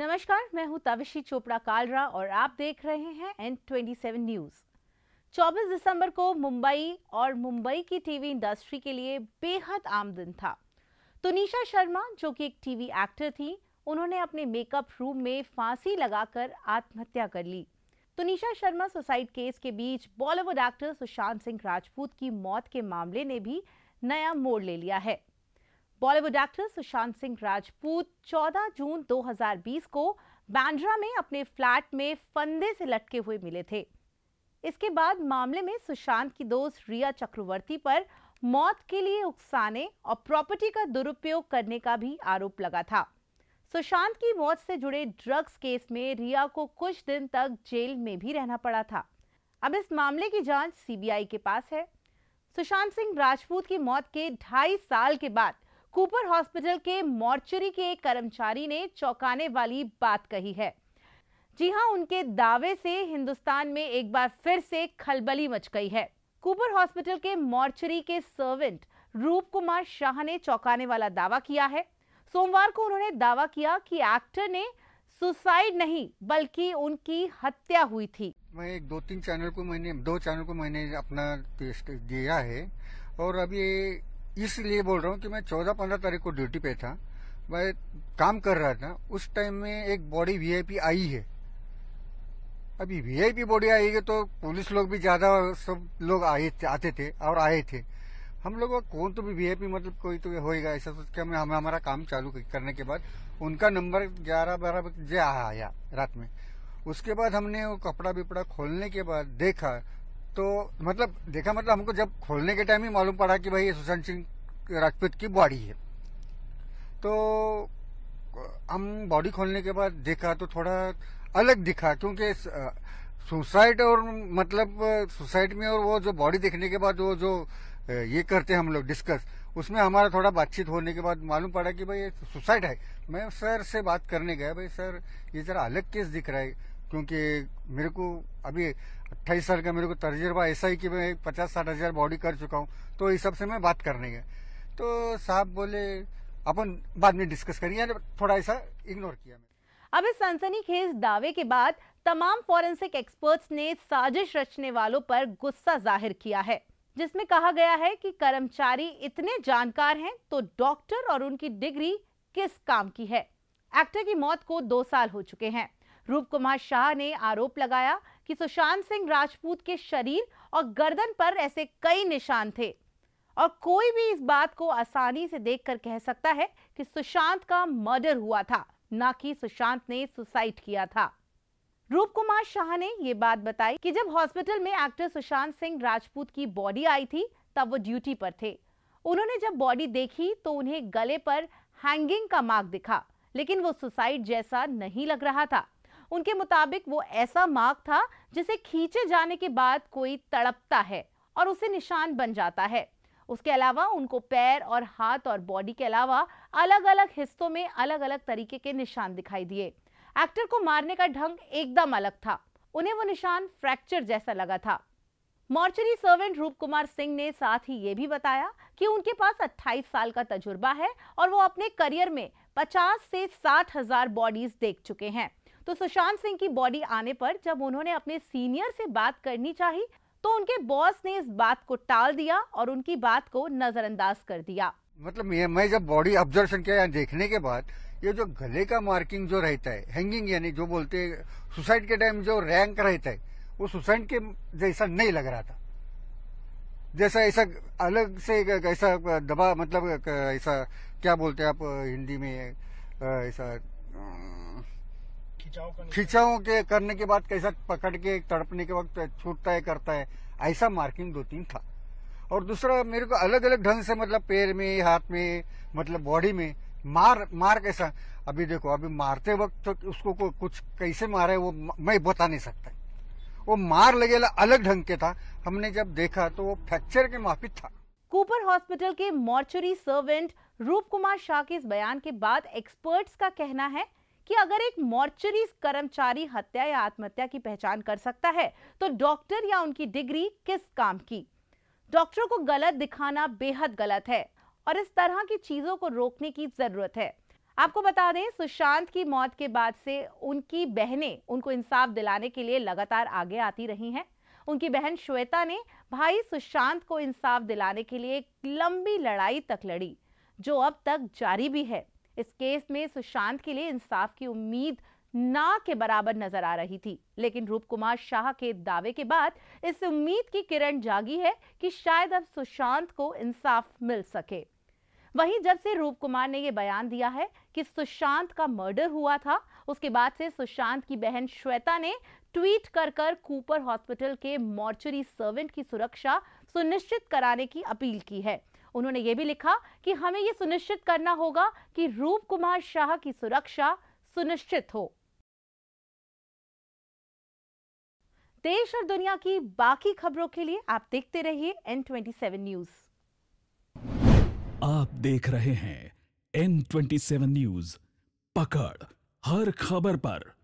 नमस्कार मैं हूं तविशी चोपड़ा कालरा और आप देख रहे हैं एन ट्वेंटी न्यूज़ 24 दिसंबर को मुंबई और मुंबई की टीवी इंडस्ट्री के लिए बेहद आम दिन था तुनिशा शर्मा जो कि एक टीवी एक्टर थी उन्होंने अपने मेकअप रूम में फांसी लगाकर आत्महत्या कर ली तुनिशा शर्मा सुसाइड केस के बीच बॉलीवुड एक्टर सुशांत सिंह राजपूत की मौत के मामले ने भी नया मोड़ ले लिया है Bollywood actor Sushant Singh Rajput 14 June 2020 को बांद्रा में अपने फ्लैट में फंदे से लटके हुए मिले थे इसके बाद मामले में सुशांत की दोस्त रिया चक्रवर्ती पर मौत के लिए उकसाने और प्रॉपर्टी का दुरुपयोग करने का भी आरोप लगा था सुशांत की मौत से जुड़े ड्रग्स केस में रिया को कुछ दिन तक जेल में भी रहना पड़ा था अब इस मामले की जांच सीबीआई के पास है सुशांत सिंह राजपूत की मौत के ढाई साल के बाद कूपर हॉस्पिटल के मॉर्चरी के एक कर्मचारी ने चौंकाने वाली बात कही है जी हाँ उनके दावे से हिंदुस्तान में एक बार फिर से खलबली मच गई है कूपर हॉस्पिटल के मॉर्चरी के सर्वेंट रूप कुमार शाह ने चौंकाने वाला दावा किया है सोमवार को उन्होंने दावा किया कि एक्टर ने सुसाइड नहीं बल्कि उनकी हत्या हुई थी मैं एक दो तीन चैनल को मैंने दो चैनल को मैंने अपना पेश दिया है और अभी इसलिए बोल रहा हूँ कि मैं चौदह पंद्रह तारीख को ड्यूटी पे था मैं काम कर रहा था उस टाइम में एक बॉडी वीआईपी आई है अभी वीआईपी बॉडी आई है तो पुलिस लोग भी ज्यादा सब लोग आए थे, आते थे और आए थे हम लोग कौन तो भी वीआईपी मतलब कोई तो होएगा ऐसा सोच के हमें हमारा काम चालू करने के बाद उनका नंबर ग्यारह बारह बजे आया रात में उसके बाद हमने वो कपड़ा बिपड़ा खोलने के बाद देखा तो मतलब देखा मतलब हमको जब खोलने के टाइम ही मालूम पड़ा कि भाई ये सुशांत सिंह राजपूत की बॉडी है तो हम बॉडी खोलने के बाद देखा तो थोड़ा अलग दिखा क्योंकि सुसाइड और मतलब सुसाइड में और वो जो बॉडी देखने के बाद वो जो ये करते हैं हम लोग डिस्कस उसमें हमारा थोड़ा बातचीत होने के बाद मालूम पड़ा कि भाई ये सुसाइड है मैं सर से बात करने गया भाई सर ये जरा अलग केस दिख रहा है क्योंकि मेरे को अभी अट्ठाईस साल का मेरे को तजर्बा ऐसा ही कि मैं पचास साठ हजार बॉडी कर चुका हूँ तो इस सबसे मैं बात करने गया तो साहब बोले अपन बाद में डिस्कस करिए थोड़ा ऐसा इग्नोर किया अब इस सनसनीखेज दावे के बाद तमाम फॉरेंसिक एक्सपर्ट्स ने साजिश रचने वालों पर गुस्सा जाहिर किया है जिसमें कहा गया है कि कर्मचारी इतने जानकार हैं तो डॉक्टर और उनकी डिग्री किस काम की है एक्टर की मौत को दो साल हो चुके हैं रूप कुमार शाह ने आरोप लगाया कि सुशांत सिंह राजपूत के शरीर और गर्दन पर ऐसे कई निशान थे और कोई भी इस बात को आसानी से देखकर कह सकता है कि सुशांत का मर्डर हुआ था ना कि सुशांत ने सुसाइड किया था रूप कुमार शाह ने यह बात बताई कि जब हॉस्पिटल में एक्टर सुशांत सिंह राजपूत की बॉडी आई थी तब वो ड्यूटी पर थे उन्होंने जब बॉडी देखी तो उन्हें गले पर हैंगिंग का मार्क दिखा लेकिन वो सुसाइड जैसा नहीं लग रहा था उनके मुताबिक वो ऐसा मार्ग था जिसे खींचे जाने के बाद कोई तड़पता है और उसे निशान बन जाता है उसके अलावा उनको पैर और हाथ और बॉडी के अलावा अलग अलग हिस्सों में अलग अलग तरीके के निशान दिखाई दिए एक्टर को मारने का ढंग एकदम अलग था उन्हें वो निशान फ्रैक्चर जैसा लगा था मॉर्चरी सर्वेंट रूप कुमार सिंह ने साथ ही ये भी बताया कि उनके पास 28 साल का तजुर्बा है और वो अपने करियर में 50 से साठ हजार बॉडीज देख चुके हैं तो सुशांत सिंह की बॉडी आने पर जब उन्होंने अपने सीनियर से बात करनी चाहिए तो उनके बॉस ने इस बात को टाल दिया और उनकी बात को नजरअंदाज कर दिया मतलब ये मैं जब बॉडी ऑब्जर्वेशन किया देखने के बाद ये जो गले का मार्किंग जो रहता है हैंगिंग यानी जो बोलते हैं सुसाइड के टाइम जो रैंक रहता है वो सुसाइड के जैसा नहीं लग रहा था जैसा ऐसा अलग से ऐसा दबा मतलब ऐसा क्या बोलते हैं आप हिंदी में ऐसा खिंचाव के करने के बाद कैसा पकड़ के तड़पने के वक्त छूटता है करता है ऐसा मार्किंग दो तीन था और दूसरा मेरे को अलग अलग ढंग से मतलब पैर में हाथ में मतलब बॉडी में मार मार कैसा अभी देखो अभी मारते वक्त तो उसको को कुछ कैसे मारा है वो मैं बता नहीं सकता वो मार लगेला अलग ढंग के था हमने जब देखा तो वो फ्रैक्चर के माफिक था कूपर हॉस्पिटल के मोर्चरी सर्वेंट रूप कुमार शाह के इस बयान के बाद एक्सपर्ट्स का कहना है कि अगर एक मॉर्चरी कर्मचारी हत्या या आत्महत्या की पहचान कर सकता है तो डॉक्टर या उनकी डिग्री किस काम की डॉक्टरों को गलत दिखाना बेहद गलत है और इस तरह की चीजों को रोकने की जरूरत है आपको बता दें सुशांत की मौत के बाद से उनकी बहनें उनको इंसाफ दिलाने के लिए लगातार आगे आती रही हैं उनकी बहन श्वेता ने भाई सुशांत को इंसाफ दिलाने के लिए एक लंबी लड़ाई तक लड़ी जो अब तक जारी भी है इस केस में सुशांत के लिए इंसाफ की उम्मीद ना के बराबर नजर आ रही थी लेकिन रूप कुमार शाह के दावे के बाद इस उम्मीद की किरण जागी है कि शायद अब सुशांत को इंसाफ मिल सके वहीं जब से रूप कुमार ने यह बयान दिया है कि सुशांत का मर्डर हुआ था उसके बाद से सुशांत की बहन श्वेता ने ट्वीट कर कर कूपर हॉस्पिटल के मॉर्चरी सर्वेंट की सुरक्षा सुनिश्चित कराने की अपील की है उन्होंने ये भी लिखा कि हमें ये सुनिश्चित करना होगा कि रूप कुमार शाह की सुरक्षा सुनिश्चित हो देश और दुनिया की बाकी खबरों के लिए आप देखते रहिए एन ट्वेंटी सेवन न्यूज आप देख रहे हैं एन ट्वेंटी सेवन न्यूज पकड़ हर खबर पर